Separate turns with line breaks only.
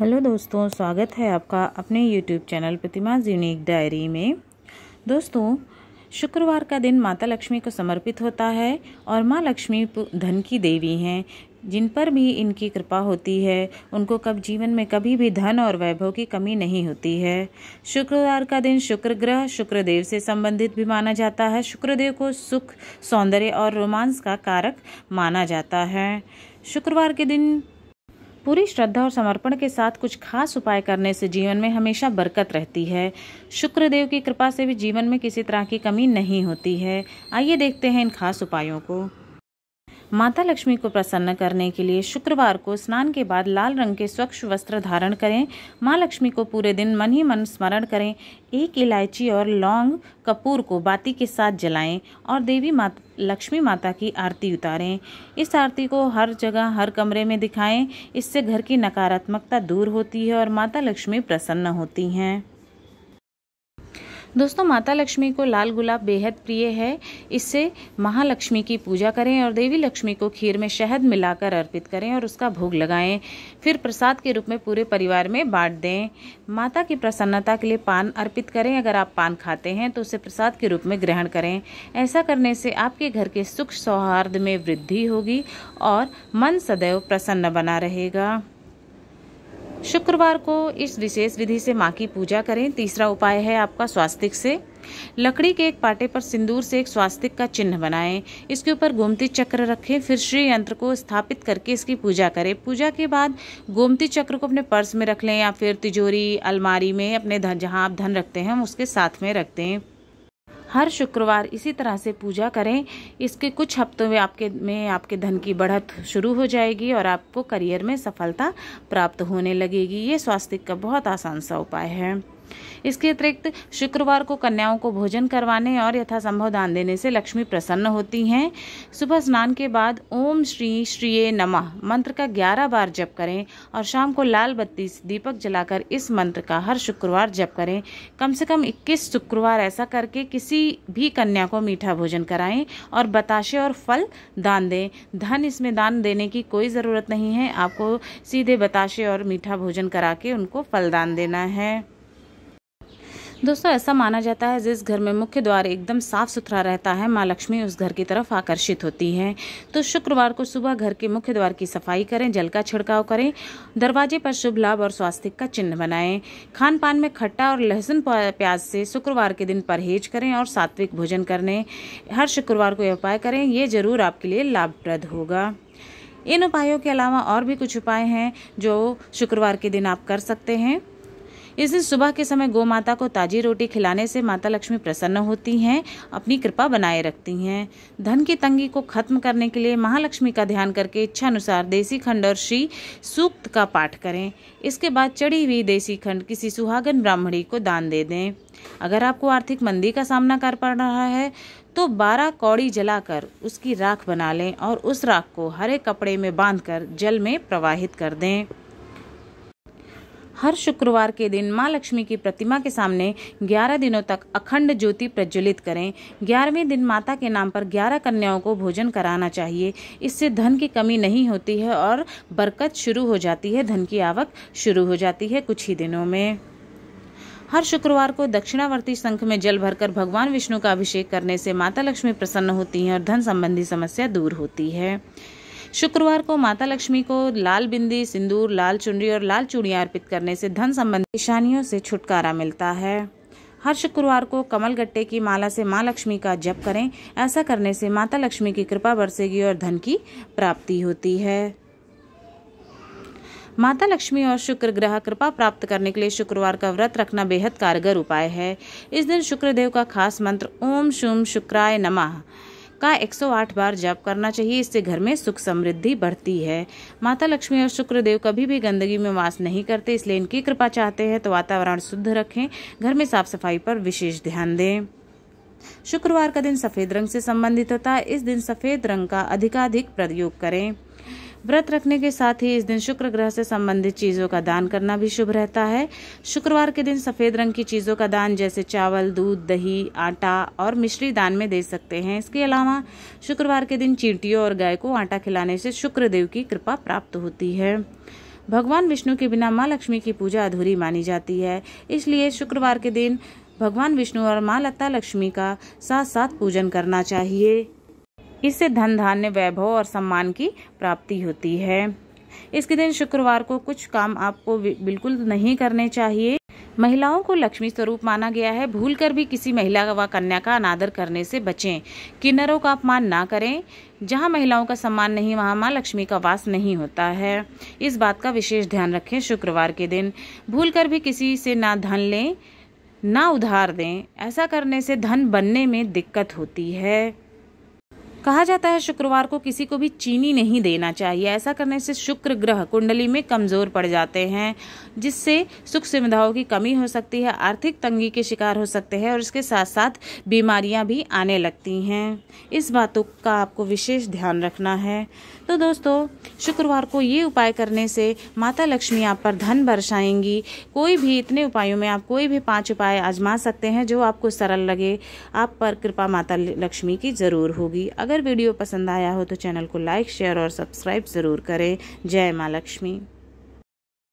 hello दोस्तों स्वागत है आपका अपने YouTube channel Pratima unique diary में दोस्तों शुक्रवार का दिन माता लक्ष्मी को समर्पित होता है और माँ लक्ष्मी धन की देवी हैं जिन पर भी इनकी कृपा होती है उनको कब जीवन में कभी भी धन और वैभव की कमी नहीं होती है शुक्रवार का दिन शुक्र ग्रह शुक्रदेव से संबंधित भी माना जाता है शुक्रदेव को सुख सौंदर्य और रोमांस का कारक माना जाता है शुक्रवार के दिन पूरी श्रद्धा और समर्पण के साथ कुछ खास उपाय करने से जीवन में हमेशा बरकत रहती है शुक्रदेव की कृपा से भी जीवन में किसी तरह की कमी नहीं होती है आइए देखते हैं इन खास उपायों को माता लक्ष्मी को प्रसन्न करने के लिए शुक्रवार को स्नान के बाद लाल रंग के स्वच्छ वस्त्र धारण करें माँ लक्ष्मी को पूरे दिन मन ही मन स्मरण करें एक इलायची और लौंग कपूर को बाती के साथ जलाएं और देवी मा लक्ष्मी माता की आरती उतारें इस आरती को हर जगह हर कमरे में दिखाएं इससे घर की नकारात्मकता दूर होती है और माता लक्ष्मी प्रसन्न होती हैं दोस्तों माता लक्ष्मी को लाल गुलाब बेहद प्रिय है इससे महालक्ष्मी की पूजा करें और देवी लक्ष्मी को खीर में शहद मिलाकर अर्पित करें और उसका भोग लगाएं फिर प्रसाद के रूप में पूरे परिवार में बांट दें माता की प्रसन्नता के लिए पान अर्पित करें अगर आप पान खाते हैं तो उसे प्रसाद के रूप में ग्रहण करें ऐसा करने से आपके घर के सुख सौहार्द में वृद्धि होगी और मन सदैव प्रसन्न बना रहेगा शुक्रवार को इस विशेष विधि से माँ की पूजा करें तीसरा उपाय है आपका स्वास्तिक से लकड़ी के एक पाटे पर सिंदूर से एक स्वास्तिक का चिन्ह बनाएं इसके ऊपर गोमती चक्र रखें फिर श्री यंत्र को स्थापित करके इसकी पूजा करें पूजा के बाद गोमती चक्र को अपने पर्स में रख लें या फिर तिजोरी अलमारी में अपने धन जहाँ आप धन रखते हैं उसके साथ में रख दें हर शुक्रवार इसी तरह से पूजा करें इसके कुछ हफ्तों में आपके में आपके धन की बढ़त शुरू हो जाएगी और आपको करियर में सफलता प्राप्त होने लगेगी ये स्वास्थ्य का बहुत आसान सा उपाय है इसके अतिरिक्त शुक्रवार को कन्याओं को भोजन करवाने और यथासंभव दान देने से लक्ष्मी प्रसन्न होती हैं सुबह स्नान के बाद ओम श्री ए नमः मंत्र का ग्यारह बार जप करें और शाम को लाल बत्ती दीपक जलाकर इस मंत्र का हर शुक्रवार जप करें कम से कम 21 शुक्रवार ऐसा करके किसी भी कन्या को मीठा भोजन कराएं और बताशे और फल दान दें धन इसमें दान देने की कोई ज़रूरत नहीं है आपको सीधे बताशे और मीठा भोजन करा के उनको फल दान देना है दोस्तों ऐसा माना जाता है जिस घर में मुख्य द्वार एकदम साफ सुथरा रहता है माँ लक्ष्मी उस घर की तरफ आकर्षित होती है तो शुक्रवार को सुबह घर के मुख्य द्वार की सफाई करें जल का छिड़काव करें दरवाजे पर शुभ लाभ और स्वास्थ्य का चिन्ह बनाएं खान पान में खट्टा और लहसुन प्याज से शुक्रवार के दिन परहेज करें और सात्विक भोजन करने हर शुक्रवार को यह उपाय करें ये जरूर आपके लिए लाभप्रद होगा इन उपायों के अलावा और भी कुछ उपाय हैं जो शुक्रवार के दिन आप कर सकते हैं इस दिन सुबह के समय गौ माता को ताजी रोटी खिलाने से माता लक्ष्मी प्रसन्न होती हैं अपनी कृपा बनाए रखती हैं धन की तंगी को खत्म करने के लिए महालक्ष्मी का ध्यान करके इच्छा अनुसार देसी खंड और श्री सूक्त का पाठ करें इसके बाद चढ़ी हुई देसी खंड किसी सुहागन ब्राह्मणी को दान दे दें अगर आपको आर्थिक मंदी का सामना कर पड़ रहा है तो बारह कौड़ी जलाकर उसकी राख बना लें और उस राख को हरे कपड़े में बांधकर जल में प्रवाहित कर दें हर शुक्रवार के दिन माँ लक्ष्मी की प्रतिमा के सामने 11 दिनों तक अखंड ज्योति प्रज्वलित करें ग्यारहवें दिन माता के नाम पर 11 कन्याओं को भोजन कराना चाहिए इससे धन की कमी नहीं होती है और बरकत शुरू हो जाती है धन की आवक शुरू हो जाती है कुछ ही दिनों में हर शुक्रवार को दक्षिणावर्ती संख में जल भरकर भगवान विष्णु का अभिषेक करने से माता लक्ष्मी प्रसन्न होती हैं और धन संबंधी समस्या दूर होती है शुक्रवार को माता लक्ष्मी को लाल बिंदी सिंदूर लाल चुनरी और लाल चूड़ियाँ अर्पित करने से धन संबंधी निशानियों से छुटकारा मिलता है हर शुक्रवार को कमल गट्टे की माला से माँ लक्ष्मी का जप करें ऐसा करने से माता लक्ष्मी की कृपा बरसेगी और धन की प्राप्ति होती है माता लक्ष्मी और शुक्र ग्रह कृपा प्राप्त करने के लिए शुक्रवार का व्रत रखना बेहद कारगर उपाय है इस दिन शुक्रदेव का खास मंत्र ओम शुम शुक्राय नमः का 108 बार जाप करना चाहिए इससे घर में सुख समृद्धि बढ़ती है माता लक्ष्मी और शुक्रदेव कभी भी गंदगी में वास नहीं करते इसलिए इनकी कृपा चाहते हैं तो वातावरण शुद्ध रखें घर में साफ सफाई पर विशेष ध्यान दें शुक्रवार का दिन सफ़ेद रंग से संबंधित होता है इस दिन सफ़ेद रंग का अधिकाधिक प्रयोग करें व्रत रखने के साथ ही इस दिन शुक्र ग्रह से संबंधित चीज़ों का दान करना भी शुभ रहता है शुक्रवार के दिन सफ़ेद रंग की चीज़ों का दान जैसे चावल दूध दही आटा और मिश्री दान में दे सकते हैं इसके अलावा शुक्रवार के दिन चींटियों और गाय को आटा खिलाने से शुक्रदेव की कृपा प्राप्त होती है भगवान विष्णु के बिना माँ लक्ष्मी की पूजा अधूरी मानी जाती है इसलिए शुक्रवार के दिन भगवान विष्णु और माँ लता लक्ष्मी का साथ साथ पूजन करना चाहिए इससे धन धान्य वैभव और सम्मान की प्राप्ति होती है इसके दिन शुक्रवार को कुछ काम आपको बिल्कुल नहीं करने चाहिए महिलाओं को लक्ष्मी स्वरूप माना गया है भूल कर भी किसी महिला व कन्या का अनादर करने से बचें किन्नरों का अपमान ना करें जहां महिलाओं का सम्मान नहीं वहां माँ लक्ष्मी का वास नहीं होता है इस बात का विशेष ध्यान रखें शुक्रवार के दिन भूल कर भी किसी से ना धन लें ना उधार दें ऐसा करने से धन बनने में दिक्कत होती है कहा जाता है शुक्रवार को किसी को भी चीनी नहीं देना चाहिए ऐसा करने से शुक्र ग्रह कुंडली में कमज़ोर पड़ जाते हैं जिससे सुख सुविधाओं की कमी हो सकती है आर्थिक तंगी के शिकार हो सकते हैं और इसके साथ साथ बीमारियां भी आने लगती हैं इस बातों का आपको विशेष ध्यान रखना है तो दोस्तों शुक्रवार को ये उपाय करने से माता लक्ष्मी आप पर धन बरसाएंगी कोई भी इतने उपायों में आप कोई भी पाँच उपाय आजमा सकते हैं जो आपको सरल लगे आप पर कृपा माता लक्ष्मी की ज़रूर होगी अगर अगर वीडियो पसंद आया हो तो चैनल को लाइक शेयर और सब्सक्राइब ज़रूर करें जय माँ लक्ष्मी